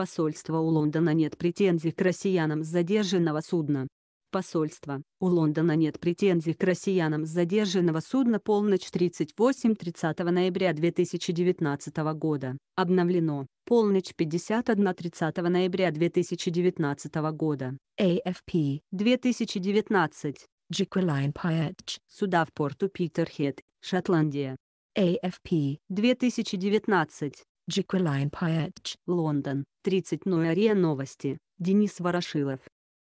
Посольство у Лондона нет претензий к россиянам с задержанного судна. Посольство. У Лондона нет претензий к россиянам с задержанного судна «Полночь 38» 30 ноября 2019 года. Обновлено. «Полночь 51» 30 ноября 2019 года. AFP 2019. Джекулайн Паэтч. Суда в порту Питерхед, Шотландия. AFP 2019. Джекулайн Паяч. Лондон, 30 ноября новости, Денис Ворошилов.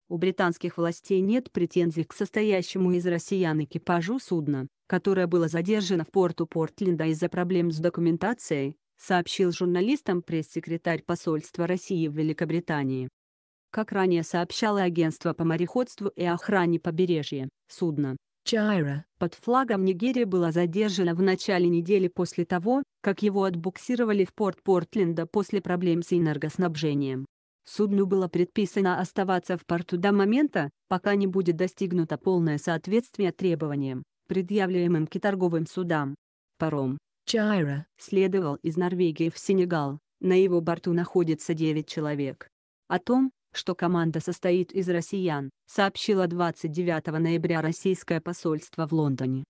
У британских властей нет претензий к состоящему из россиян экипажу судна, которое было задержано в порту Портленда из-за проблем с документацией, сообщил журналистам пресс-секретарь посольства России в Великобритании. Как ранее сообщало агентство по мореходству и охране побережья, судно, Чайра под флагом Нигерии была задержана в начале недели после того, как его отбуксировали в порт Портленда после проблем с энергоснабжением. Судну было предписано оставаться в порту до момента, пока не будет достигнуто полное соответствие требованиям, предъявляемым к торговым судам. Паром Чайра следовал из Норвегии в Сенегал, на его борту находится 9 человек. О том, что команда состоит из россиян, сообщило 29 ноября российское посольство в Лондоне.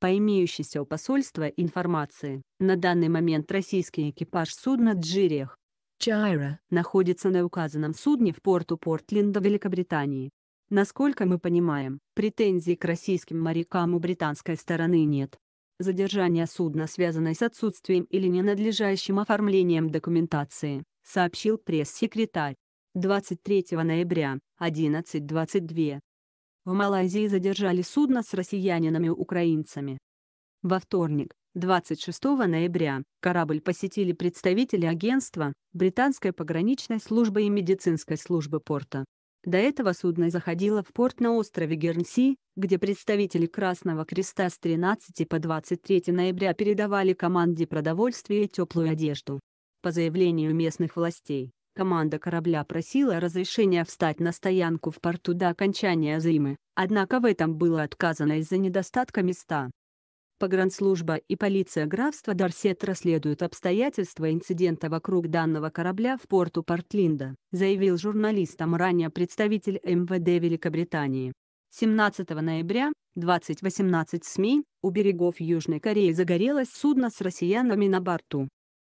По имеющейся у посольства информации, на данный момент российский экипаж судна Джирех Чайра находится на указанном судне в порту Портленда Великобритании. Насколько мы понимаем, претензий к российским морякам у британской стороны нет. Задержание судна связано с отсутствием или ненадлежащим оформлением документации, сообщил пресс-секретарь. 23 ноября, 11.22. В Малайзии задержали судно с россиянинами-украинцами. Во вторник, 26 ноября, корабль посетили представители агентства, британской пограничной службы и медицинской службы порта. До этого судно заходило в порт на острове Гернси, где представители Красного Креста с 13 по 23 ноября передавали команде продовольствие и теплую одежду. По заявлению местных властей, Команда корабля просила разрешения встать на стоянку в порту до окончания зимы, однако в этом было отказано из-за недостатка места. Погранслужба и полиция графства Дорсет расследуют обстоятельства инцидента вокруг данного корабля в порту Портлинда, заявил журналистам ранее представитель МВД Великобритании. 17 ноября, 2018 СМИ, у берегов Южной Кореи загорелось судно с россиянами на борту.